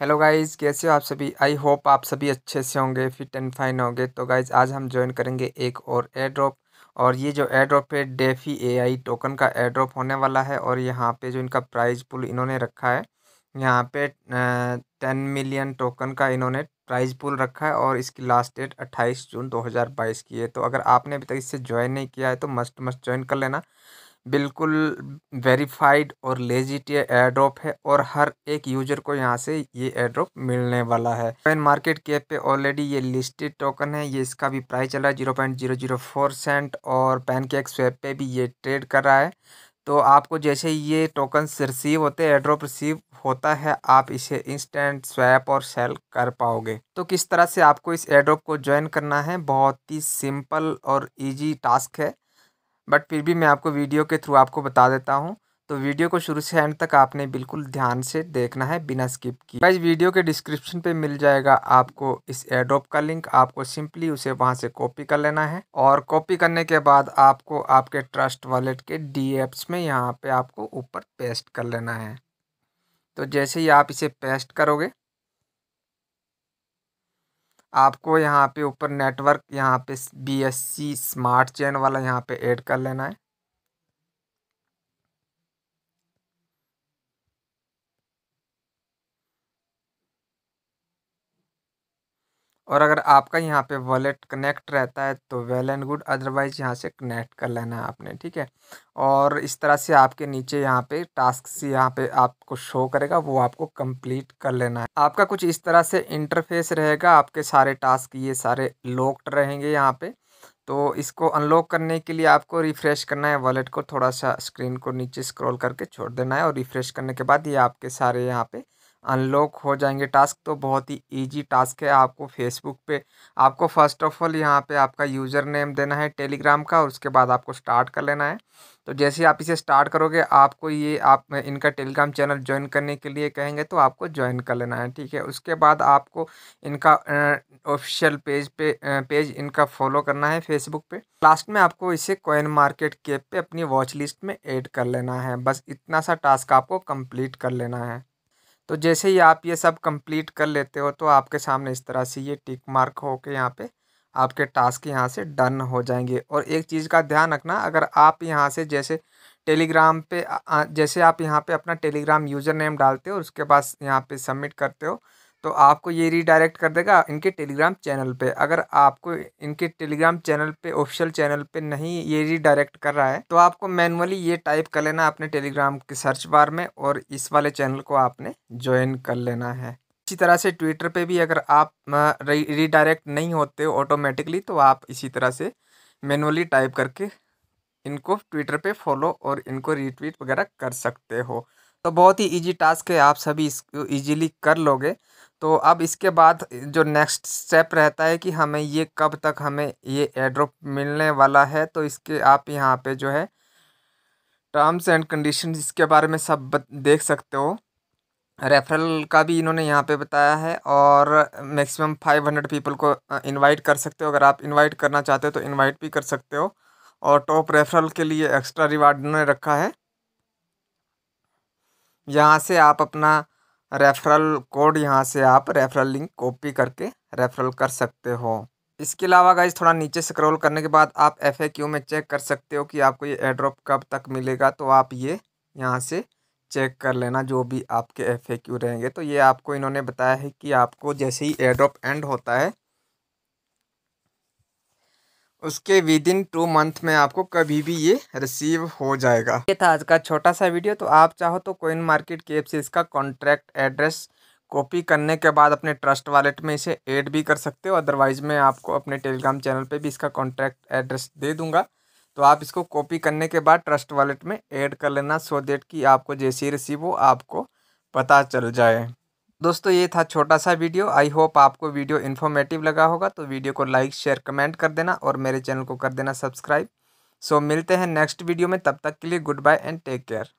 hello guys कैसे हो आप सभी आई होप आप सभी अच्छे से होंगे फिट एंड फाइन होंगे तो गाइस आज हम ज्वाइन करेंगे एक और एयर ड्रॉप और ये जो एयर ड्रॉप है डेफी एआई टोकन का एयर ड्रॉप होने वाला है और यहाँ पे जो इनका प्राइज पुल इन्होंने रखा है यहाँ पे टेन मिलियन टोकन का इन्होंने प्राइज पुल रखा है और इसकी लास्ट डेट अट्ठाईस जून दो की है तो अगर आपने अभी तक इससे ज्वाइन नहीं किया है तो मस्ट मस्ट ज्वाइन कर लेना बिल्कुल वेरीफाइड और लेजिट ये एड्रॉप है और हर एक यूजर को यहाँ से ये एड्रॉप मिलने वाला है कॉइन मार्केट कैप पे ऑलरेडी ये लिस्टेड टोकन है ये इसका भी प्राइस चल रहा है zero point zero zero four cent और पैनकेक स्वेप पे भी ये ट्रेड कर रहा है तो आपको जैसे ये टोकन रिसीव होते हैं एड्रॉप रिसीव होता है आप इसे इंस्टेंट स्वैप और सेल कर पाओगे तो किस तरह से आपको इस एड्रॉप को ज्वाइन करना है बहुत ही सिंपल और इजी टास्क है बट फिर भी मैं आपको वीडियो के थ्रू आपको बता देता हूँ तो वीडियो को शुरू से एंड तक आपने बिल्कुल ध्यान से देखना है बिना स्किप की बस वीडियो के डिस्क्रिप्शन पे मिल जाएगा आपको इस एड्रॉप का लिंक आपको सिंपली उसे वहाँ से कॉपी कर लेना है और कॉपी करने के बाद आपको आपके ट्रस्ट वॉलेट के डी एप्स में यहाँ पे आपको ऊपर पेस्ट कर लेना है तो जैसे ही आप इसे पेस्ट करोगे आपको यहाँ पे ऊपर नेटवर्क यहाँ पे B S C smart chain वाला यहाँ पे ऐड कर लेना है और अगर आपका यहाँ पे वॉलेट कनेक्ट रहता है तो वेल एंड गुड अदरवाइज यहाँ से कनेक्ट कर लेना है आपने ठीक है और इस तरह से आपके नीचे यहाँ पे टास्क यहाँ पे आपको शो करेगा वो आपको कंप्लीट कर लेना है आपका कुछ इस तरह से इंटरफेस रहेगा आपके सारे टास्क ये सारे लॉक्ड रहेंगे यहाँ पर तो इसको अनलॉक करने के लिए आपको रिफ़्रेश करना है वॉलेट को थोड़ा सा स्क्रीन को नीचे स्क्रॉल करके छोड़ देना है और रिफ़्रेश करने के बाद ये आपके सारे यहाँ पे अनलॉक हो जाएंगे टास्क तो बहुत ही ईजी टास्क है आपको फेसबुक पे आपको फर्स्ट ऑफ ऑल यहाँ पे आपका यूज़र नेम देना है टेलीग्राम का और उसके बाद आपको स्टार्ट कर लेना है तो जैसे आप इसे स्टार्ट करोगे आपको ये आप इनका टेलीग्राम चैनल ज्वाइन करने के लिए कहेंगे तो आपको ज्वाइन कर लेना है ठीक है उसके बाद आपको इनका ऑफिशियल पेज पे पेज इनका फॉलो करना है फेसबुक पे लास्ट में आपको इसे कॉइन मार्केट कैप पे अपनी वॉच लिस्ट में ऐड कर लेना है बस इतना सा टास्क आपको कंप्लीट कर लेना है तो जैसे ही आप ये सब कंप्लीट कर लेते हो तो आपके सामने इस तरह से ये टिक मार्क हो के यहाँ पे आपके टास्क यहाँ से डन हो जाएंगे और एक चीज़ का ध्यान रखना अगर आप यहाँ से जैसे टेलीग्राम पे जैसे आप यहाँ पे अपना टेलीग्राम यूज़र नेम डालते हो उसके बाद यहाँ पे सबमिट करते हो तो आपको ये रीडायरेक्ट कर देगा इनके टेलीग्राम चैनल पे अगर आपको इनके टेलीग्राम चैनल पे ऑफिशियल चैनल पे नहीं ये रीडायरेक्ट कर रहा है तो आपको मैनुअली ये टाइप कर लेना अपने टेलीग्राम के सर्च बार में और इस वाले चैनल को आपने ज्वाइन कर लेना है इसी तरह से ट्विटर पे भी अगर आप रीडायरेक्ट नहीं होते ऑटोमेटिकली तो आप इसी तरह से मैनुअली टाइप करके इनको ट्विटर पे फॉलो और इनको रीट्वीट वगैरह कर सकते हो तो बहुत ही ईजी टास्क है आप सभी इसको ईजीली कर लोगे तो अब इसके बाद जो नेक्स्ट स्टेप रहता है कि हमें ये कब तक हमें ये एड्रॉप मिलने वाला है तो इसके आप यहाँ पे जो है टर्म्स एंड कंडीशन इसके बारे में सब देख सकते हो रेफरल का भी इन्होंने यहाँ पे बताया है और मैक्सिमम फाइव हंड्रेड पीपल को इनवाइट कर सकते हो अगर आप इनवाइट करना चाहते हो तो इनवाइट भी कर सकते हो और टॉप रेफरल के लिए एक्स्ट्रा रिवार्ड उन्होंने रखा है यहाँ से आप अपना रेफरल कोड यहाँ से आप रेफरल लिंक कॉपी करके रेफरल कर सकते हो इसके अलावा गाइज थोड़ा नीचे स्क्रॉल करने के बाद आप एफ में चेक कर सकते हो कि आपको ये एड्रॉप कब तक मिलेगा तो आप ये यहाँ से चेक कर लेना जो भी आपके एफ रहेंगे तो ये आपको इन्होंने बताया है कि आपको जैसे ही एड्रॉप एंड होता है उसके विद इन टू मंथ में आपको कभी भी ये रिसीव हो जाएगा ये था आज का छोटा सा वीडियो तो आप चाहो तो कोइन मार्केट के से इसका कॉन्ट्रैक्ट एड्रेस कॉपी करने के बाद अपने ट्रस्ट वॉलेट में इसे ऐड भी कर सकते हो अदरवाइज़ मैं आपको अपने टेलीग्राम चैनल पे भी इसका कॉन्ट्रैक्ट एड्रेस दे दूंगा तो आप इसको कॉपी करने के बाद ट्रस्ट वॉलेट में ऐड कर लेना सो देट कि आपको जैसे ही रिसीव हो आपको पता चल जाए दोस्तों ये था छोटा सा वीडियो आई होप आपको वीडियो इन्फॉर्मेटिव लगा होगा तो वीडियो को लाइक शेयर कमेंट कर देना और मेरे चैनल को कर देना सब्सक्राइब सो so, मिलते हैं नेक्स्ट वीडियो में तब तक के लिए goodbye and take care